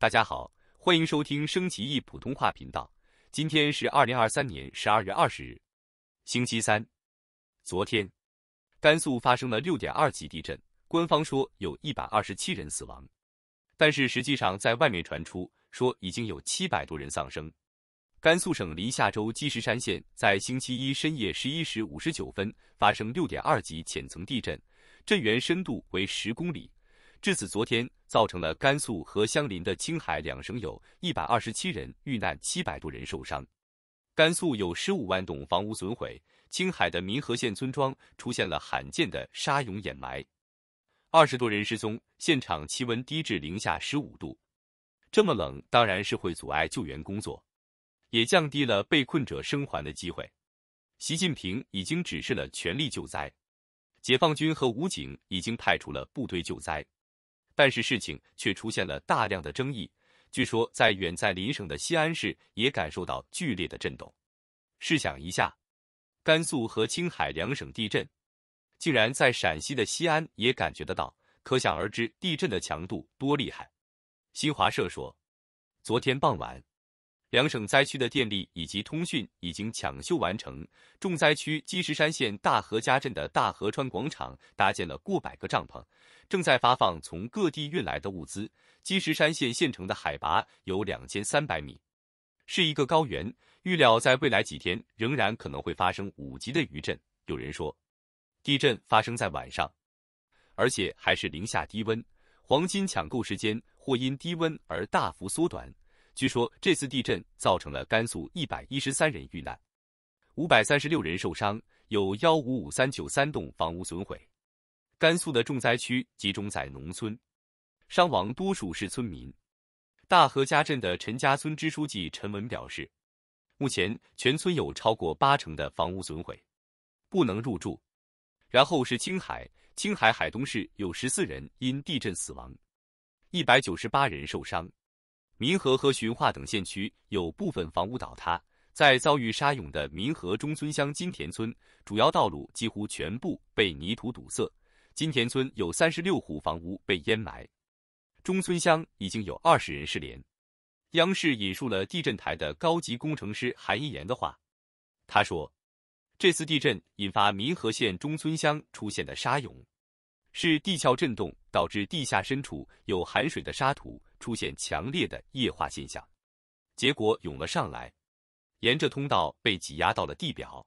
大家好，欢迎收听升旗易普通话频道。今天是二零二三年十二月二十日，星期三。昨天，甘肃发生了六点二级地震，官方说有一百二十七人死亡，但是实际上在外面传出说已经有七百多人丧生。甘肃省临夏州积石山县在星期一深夜十一时五十九分发生六点二级浅层地震，震源深度为十公里。至此，昨天造成了甘肃和相邻的青海两省有一百二十七人遇难，七百多人受伤。甘肃有十五万栋房屋损毁，青海的民和县村庄出现了罕见的沙涌掩埋，二十多人失踪。现场气温低至零下十五度，这么冷当然是会阻碍救援工作，也降低了被困者生还的机会。习近平已经指示了全力救灾，解放军和武警已经派出了部队救灾。但是事情却出现了大量的争议。据说在远在邻省的西安市也感受到剧烈的震动。试想一下，甘肃和青海两省地震，竟然在陕西的西安也感觉得到，可想而知地震的强度多厉害。新华社说，昨天傍晚。两省灾区的电力以及通讯已经抢修完成。重灾区积石山县大河家镇的大河川广场搭建了过百个帐篷，正在发放从各地运来的物资。积石山县县城的海拔有两千三百米，是一个高原。预料在未来几天仍然可能会发生五级的余震。有人说，地震发生在晚上，而且还是零下低温，黄金抢购时间或因低温而大幅缩短。据说这次地震造成了甘肃一百一十三人遇难，五百三十六人受伤，有幺五五三九三栋房屋损毁。甘肃的重灾区集中在农村，伤亡多数是村民。大河家镇的陈家村支书记陈文表示，目前全村有超过八成的房屋损毁，不能入住。然后是青海，青海海东市有十四人因地震死亡，一百九十八人受伤。民和和循化等县区有部分房屋倒塌，在遭遇沙涌的民和中村乡金田村，主要道路几乎全部被泥土堵塞。金田村有三十六户房屋被淹埋，中村乡已经有二十人失联。央视引述了地震台的高级工程师韩一言的话，他说，这次地震引发民和县中村乡出现的沙涌，是地壳震动。导致地下深处有含水的沙土出现强烈的液化现象，结果涌了上来，沿着通道被挤压到了地表。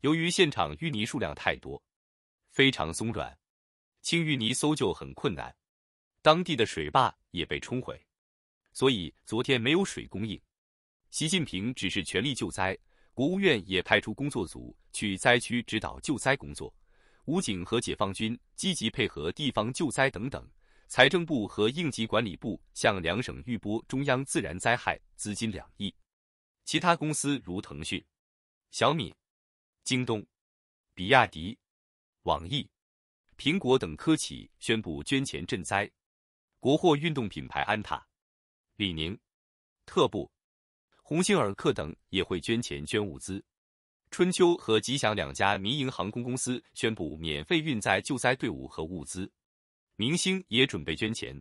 由于现场淤泥数量太多，非常松软，清淤泥搜救很困难。当地的水坝也被冲毁，所以昨天没有水供应。习近平只是全力救灾，国务院也派出工作组去灾区指导救灾工作。武警和解放军积极配合地方救灾等等。财政部和应急管理部向两省预拨中央自然灾害资金两亿。其他公司如腾讯、小米、京东、比亚迪、网易、苹果等科企宣布捐钱赈灾。国货运动品牌安踏、李宁、特步、鸿星尔克等也会捐钱捐物资。春秋和吉祥两家民营航空公司宣布免费运载救灾队伍和物资，明星也准备捐钱。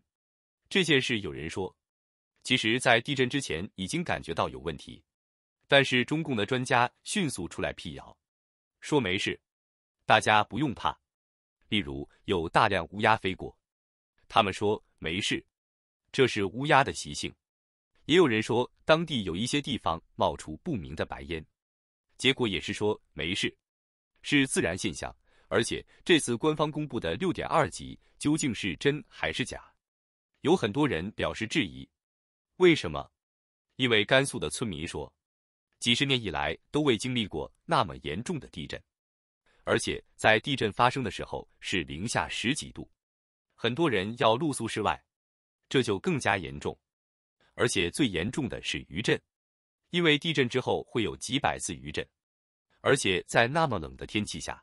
这件事有人说，其实，在地震之前已经感觉到有问题，但是中共的专家迅速出来辟谣，说没事，大家不用怕。例如，有大量乌鸦飞过，他们说没事，这是乌鸦的习性。也有人说，当地有一些地方冒出不明的白烟。结果也是说没事，是自然现象。而且这次官方公布的六点二级究竟是真还是假？有很多人表示质疑。为什么？因为甘肃的村民说，几十年以来都未经历过那么严重的地震，而且在地震发生的时候是零下十几度，很多人要露宿室外，这就更加严重。而且最严重的是余震。因为地震之后会有几百次余震，而且在那么冷的天气下，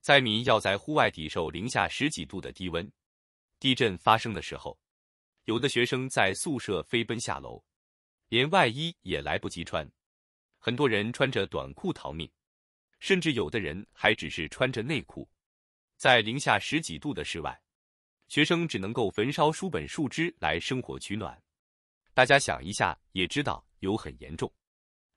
灾民要在户外抵受零下十几度的低温。地震发生的时候，有的学生在宿舍飞奔下楼，连外衣也来不及穿。很多人穿着短裤逃命，甚至有的人还只是穿着内裤。在零下十几度的室外，学生只能够焚烧书本、树枝来生火取暖。大家想一下，也知道有很严重。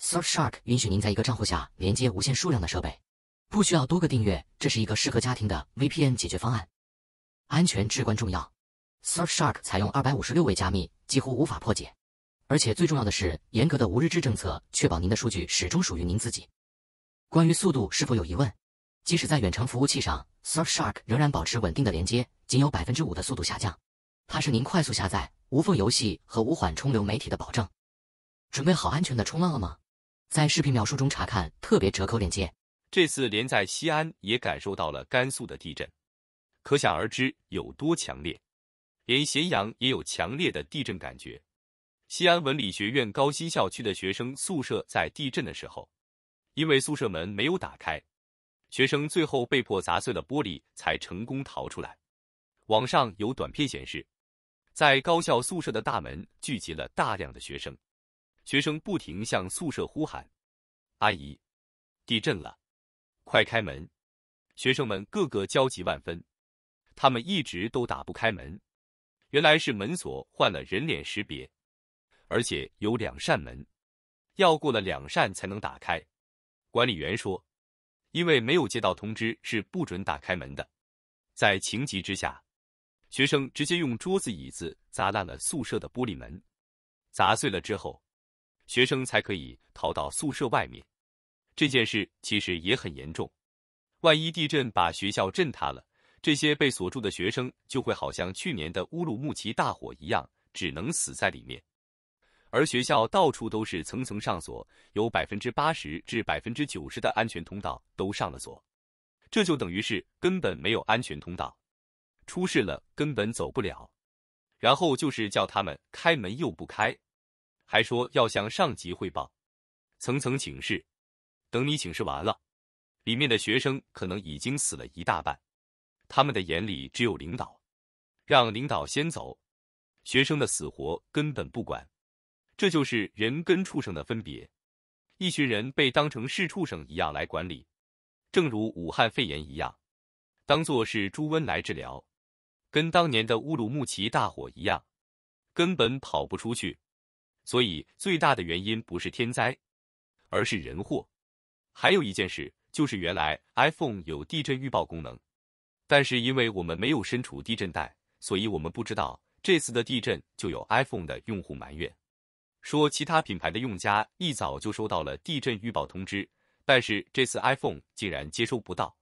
Surfshark 允许您在一个账户下连接无限数量的设备，不需要多个订阅，这是一个适合家庭的 VPN 解决方案。安全至关重要，Surfshark 采用256位加密，几乎无法破解。而且最重要的是，严格的无日志政策确保您的数据始终属于您自己。关于速度是否有疑问？即使在远程服务器上，Surfshark 仍然保持稳定的连接，仅有百分之五的速度下降。它是您快速下载、无缝游戏和无缓冲流媒体的保证。准备好安全的冲浪了吗？在视频描述中查看特别折扣链接。这次连在西安也感受到了甘肃的地震，可想而知有多强烈。连咸阳也有强烈的地震感觉。西安文理学院高新校区的学生宿舍在地震的时候，因为宿舍门没有打开，学生最后被迫砸碎了玻璃才成功逃出来。网上有短片显示，在高校宿舍的大门聚集了大量的学生。学生不停向宿舍呼喊：“阿姨，地震了，快开门！”学生们个个焦急万分，他们一直都打不开门。原来是门锁换了人脸识别，而且有两扇门，要过了两扇才能打开。管理员说：“因为没有接到通知，是不准打开门的。”在情急之下，学生直接用桌子、椅子砸烂了宿舍的玻璃门。砸碎了之后，学生才可以逃到宿舍外面。这件事其实也很严重，万一地震把学校震塌了，这些被锁住的学生就会好像去年的乌鲁木齐大火一样，只能死在里面。而学校到处都是层层上锁，有百分之八十至百分之九十的安全通道都上了锁，这就等于是根本没有安全通道，出事了根本走不了。然后就是叫他们开门又不开。还说要向上级汇报，层层请示。等你请示完了，里面的学生可能已经死了一大半。他们的眼里只有领导，让领导先走，学生的死活根本不管。这就是人跟畜生的分别。一群人被当成是畜生一样来管理，正如武汉肺炎一样，当做是猪瘟来治疗，跟当年的乌鲁木齐大火一样，根本跑不出去。所以最大的原因不是天灾，而是人祸。还有一件事就是，原来 iPhone 有地震预报功能，但是因为我们没有身处地震带，所以我们不知道这次的地震。就有 iPhone 的用户埋怨，说其他品牌的用家一早就收到了地震预报通知，但是这次 iPhone 竟然接收不到。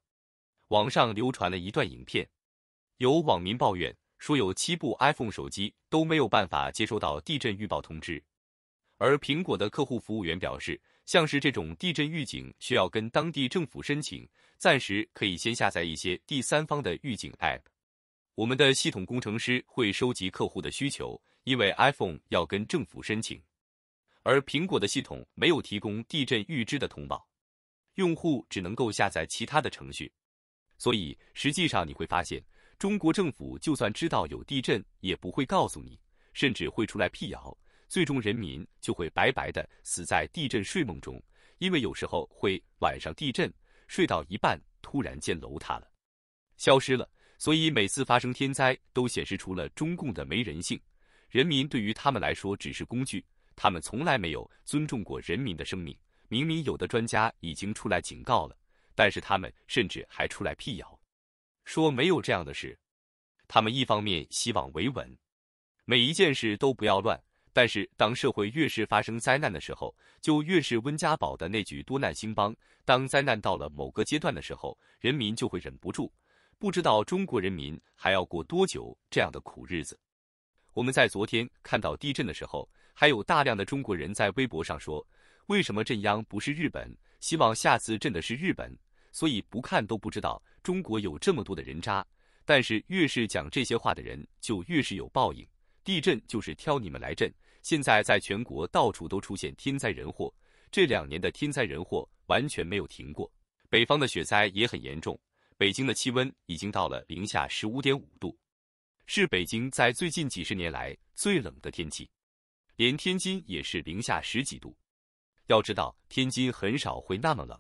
网上流传了一段影片，有网民抱怨说，有七部 iPhone 手机都没有办法接收到地震预报通知。而苹果的客户服务员表示，像是这种地震预警需要跟当地政府申请，暂时可以先下载一些第三方的预警 App。我们的系统工程师会收集客户的需求，因为 iPhone 要跟政府申请，而苹果的系统没有提供地震预知的通报，用户只能够下载其他的程序。所以实际上你会发现，中国政府就算知道有地震，也不会告诉你，甚至会出来辟谣。最终，人民就会白白的死在地震睡梦中，因为有时候会晚上地震，睡到一半突然间楼塌了，消失了。所以每次发生天灾，都显示出了中共的没人性，人民对于他们来说只是工具，他们从来没有尊重过人民的生命。明明有的专家已经出来警告了，但是他们甚至还出来辟谣，说没有这样的事。他们一方面希望维稳，每一件事都不要乱。但是，当社会越是发生灾难的时候，就越是温家宝的那句“多难兴邦”。当灾难到了某个阶段的时候，人民就会忍不住，不知道中国人民还要过多久这样的苦日子。我们在昨天看到地震的时候，还有大量的中国人在微博上说：“为什么震央不是日本？希望下次震的是日本。”所以不看都不知道中国有这么多的人渣。但是，越是讲这些话的人，就越是有报应。地震就是挑你们来震。现在在全国到处都出现天灾人祸，这两年的天灾人祸完全没有停过。北方的雪灾也很严重，北京的气温已经到了零下十五点五度，是北京在最近几十年来最冷的天气。连天津也是零下十几度，要知道天津很少会那么冷。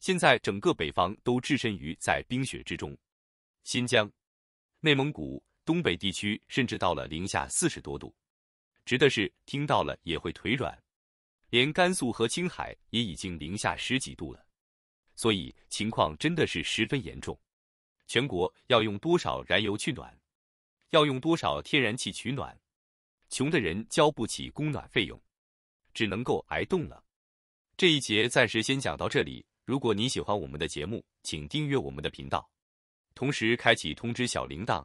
现在整个北方都置身于在冰雪之中，新疆、内蒙古、东北地区甚至到了零下四十多度。值的是听到了也会腿软，连甘肃和青海也已经零下十几度了，所以情况真的是十分严重。全国要用多少燃油取暖，要用多少天然气取暖，穷的人交不起供暖费用，只能够挨冻了。这一节暂时先讲到这里。如果您喜欢我们的节目，请订阅我们的频道，同时开启通知小铃铛。